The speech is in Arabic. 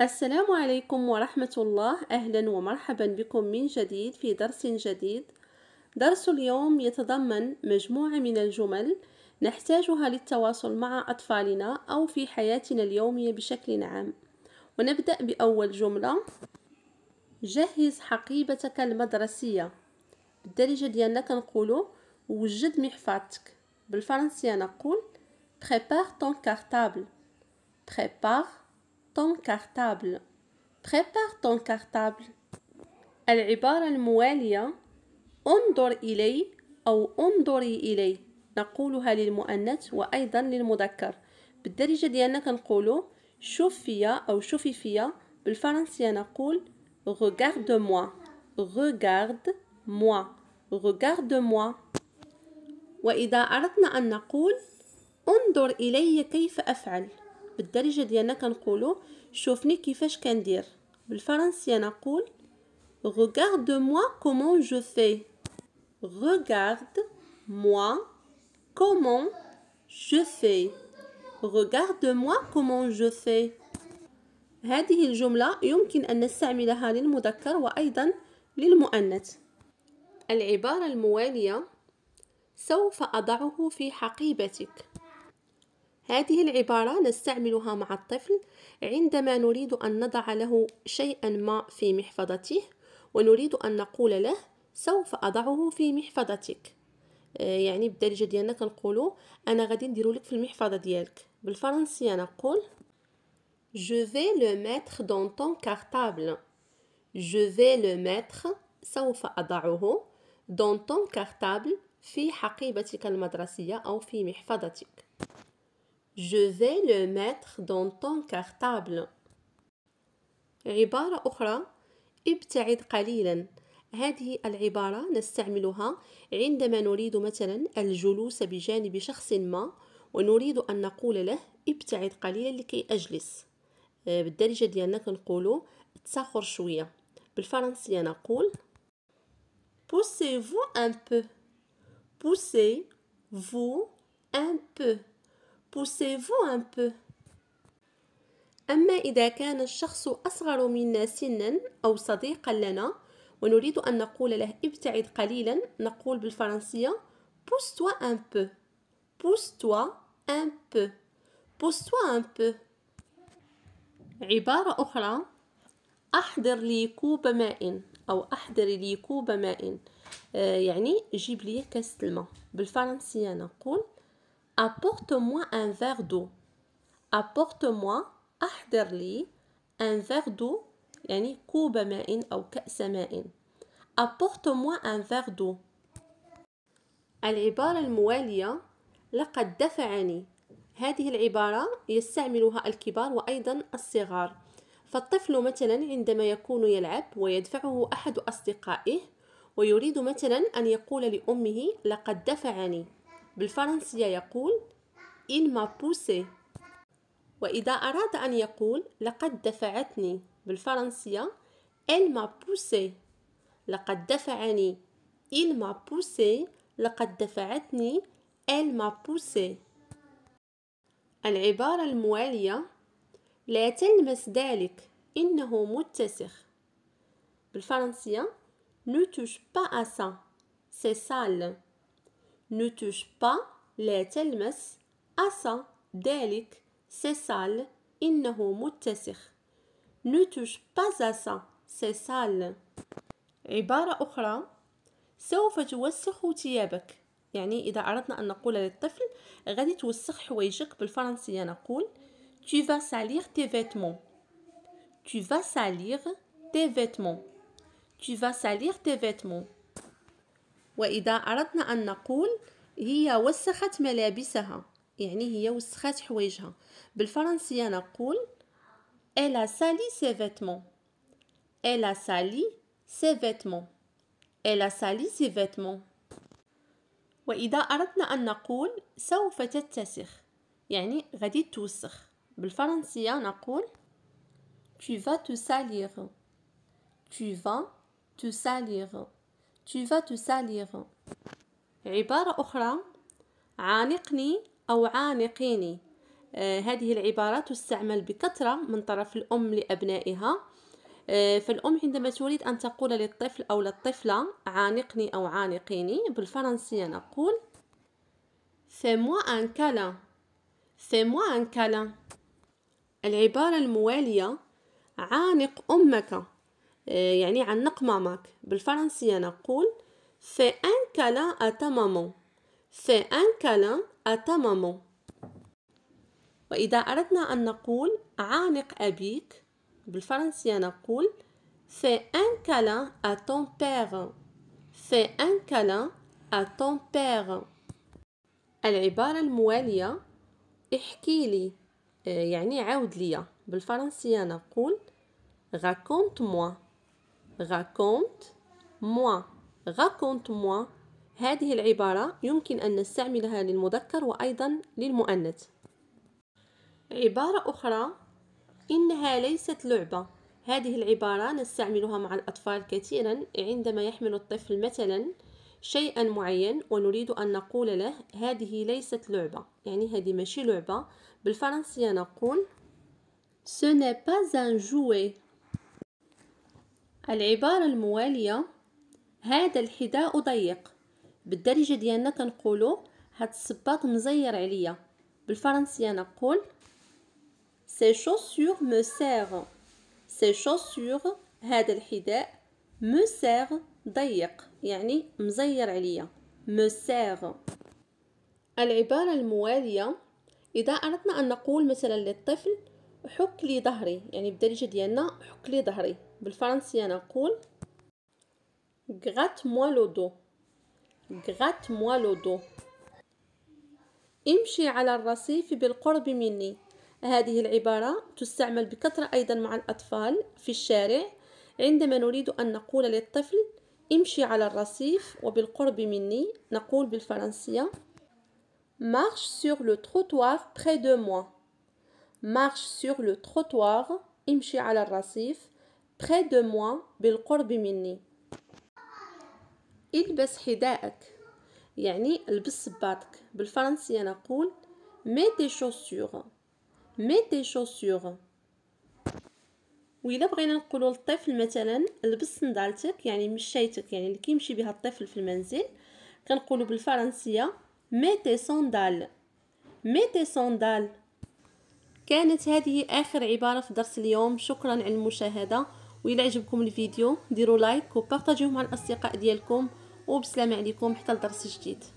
السلام عليكم ورحمة الله أهلا ومرحبا بكم من جديد في درس جديد درس اليوم يتضمن مجموعة من الجمل نحتاجها للتواصل مع أطفالنا أو في حياتنا اليومية بشكل عام ونبدأ بأول جملة جهز حقيبتك المدرسية بالدارجة ديالنا كنقولو وجد محفظتك بالفرنسية نقول prépare ton cartable prépare ton cartable. Prépare ton cartable. العبارة الموالية انظر إلي أو انظري إلي نقولها للمؤنث وأيضا للمذكر بالدرجة ديالنا كنقولو شوف فيا أو شوفي فيا بالفرنسية نقول regarde-moi regarde-moi regarde-moi وإذا أردنا أن نقول انظر إلي كيف أفعل بالدارجه ديالنا كنقولو شوفني كيفاش كندير بالفرنسيه نقول regarde-moi comment je fais regarde-moi comment je fais regarde-moi comment je fais هذه الجملة يمكن أن نستعملها للمذكر وأيضا للمؤنث العبارة الموالية سوف أضعه في حقيبتك هذه العبارة نستعملها مع الطفل عندما نريد أن نضع له شيئا ما في محفظته ونريد أن نقول له سوف أضعه في محفظتك آه، يعني بالدارجة ديالنا كنقولو أنا غادي نديرو لك في المحفظة ديالك بالفرنسية نقول Je vais le mettre dans ton cartable Je vais le mettre سوف أضعه dans ton cartable في حقيبتك المدرسية أو في محفظتك Je vais le mettre dans ton cartable. عبارة أخرى ابتعد قليلا هذه العبارة نستعملها عندما نريد مثلا الجلوس بجانب شخص ما ونريد أن نقول له ابتعد قليلا لكي أجلس آه، بالدارجة ديالنا كنقولو تساخر شوية بالفرنسية نقول poussez-vous un peu poussez-vous un peu poussez-vous un peu أما إذا كان الشخص أصغر منا سنا أو صديقا لنا ونريد أن نقول له ابتعد قليلا نقول بالفرنسيه بوستوا أن بو بوستوا أن بو بوستوا أن بو عبارة أخرى أحضر لي كوب ماء أو أحضر لي كوب ماء آه، يعني جيب لي كاس الماء بالفرنسية نقول Apporte-moi un verre d'eau. Apporte-moi أحضر لي un verre d'eau يعني كوب ماء أو كأس ماء. Apporte-moi un verre d'eau. العبارة الموالية لقد دفعني هذه العبارة يستعملها الكبار وأيضا الصغار فالطفل مثلا عندما يكون يلعب ويدفعه أحد أصدقائه ويريد مثلا أن يقول لأمه لقد دفعني بالفرنسية يقول إن ما بوسي وإذا أراد أن يقول لقد دفعتني بالفرنسية إن ما بوسي لقد دفعني إن ما بوسي لقد دفعتني إن ما بوسي العبارة الموالية لا تلمس ذلك إنه متسخ بالفرنسية ne touche pas à ça c'est sale ne touche pas telmes à ça ذلك c'est sale إنه متسخ ne touche pas à ça c'est sale عبارة أخرى سوف توسخ ثيابك يعني إذا أردنا أن نقول للطفل غادي توسخ حوايجك بالفرنسية نقول tu vas salir tes vêtements tu vas salir tes vêtements tu vas salir tes vêtements وإذا أردنا أن نقول هي وسخت ملابسها يعني هي وسخت حوايجها بالفرنسية نقول Elle a sali ses vêtements Elle a sali ses vêtements Elle a sali ses vêtements وإذا أردنا أن نقول سوف تتسخ يعني غادي توسخ بالفرنسية نقول Tu vas te salir Tu vas te salir tu vas te salir عبارة أخرى عانقني أو عانقيني آه هذه العبارة تستعمل بكثرة من طرف الأم لأبنائها آه فالأم عندما تريد أن تقول للطفل أو للطفلة عانقني أو عانقيني بالفرنسية نقول فموا أن كلا فموا أن كلا العبارة الموالية عانق أمك آه، يعني عنق ماماك بالفرنسية نقول في ان كالا أتا مامون في ان كالا أتا مامون وإذا أردنا أن نقول عانق أبيك بالفرنسية نقول في ان كالا أتون بير في ان كالا أتون بير العبارة الموالية احكي لي آه، يعني عود لي بالفرنسية نقول raconte-moi raconte-moi raconte-moi هذه العبارة يمكن أن نستعملها للمذكر وأيضا للمؤنث عبارة أخرى إنها ليست لعبة هذه العبارة نستعملها مع الأطفال كثيرا عندما يحمل الطفل مثلا شيئا معين ونريد أن نقول له هذه ليست لعبة يعني هذه ماشي لعبة بالفرنسية نقول Ce n'est pas un jouet العبارة الموالية هذا الحذاء ضيق بالدرجة ديالنا كنقولو هاد الصباط مزير عليا بالفرنسية نقول سي شوسيغ مو سيغ سي شوسيغ هذا الحذاء مو سيغ ضيق يعني مزير عليا مو سيغ العبارة الموالية إذا أردنا أن نقول مثلا للطفل حك لي ظهري يعني بالدرجة ديالنا حك لي ظهري بالفرنسية نقول غات موا لو dos gratte موا لو dos امشي على الرصيف بالقرب مني هذه العبارة تستعمل بكثرة أيضا مع الأطفال في الشارع عندما نريد أن نقول للطفل امشي على الرصيف وبالقرب مني نقول بالفرنسية marche sur le trottoir près de moi marche sur le trottoir امشي على الرصيف près de moi بالقرب مني البس حذاءك يعني البس صباطك بالفرنسية نقول mets tes chaussures mets tes chaussures وإلا بغينا نقولوا للطفل مثلا البس صندالتك يعني مشيتك يعني اللي كيمشي بها الطفل في المنزل كنقولوا بالفرنسية مي تي صندال مي تي صندال كانت هذه آخر عبارة في درس اليوم شكرا على المشاهدة وإلا عجبكم الفيديو ديروا لايك وبارطاجيوه مع الأصدقاء ديالكم وبسلام عليكم حتى لدرس جديد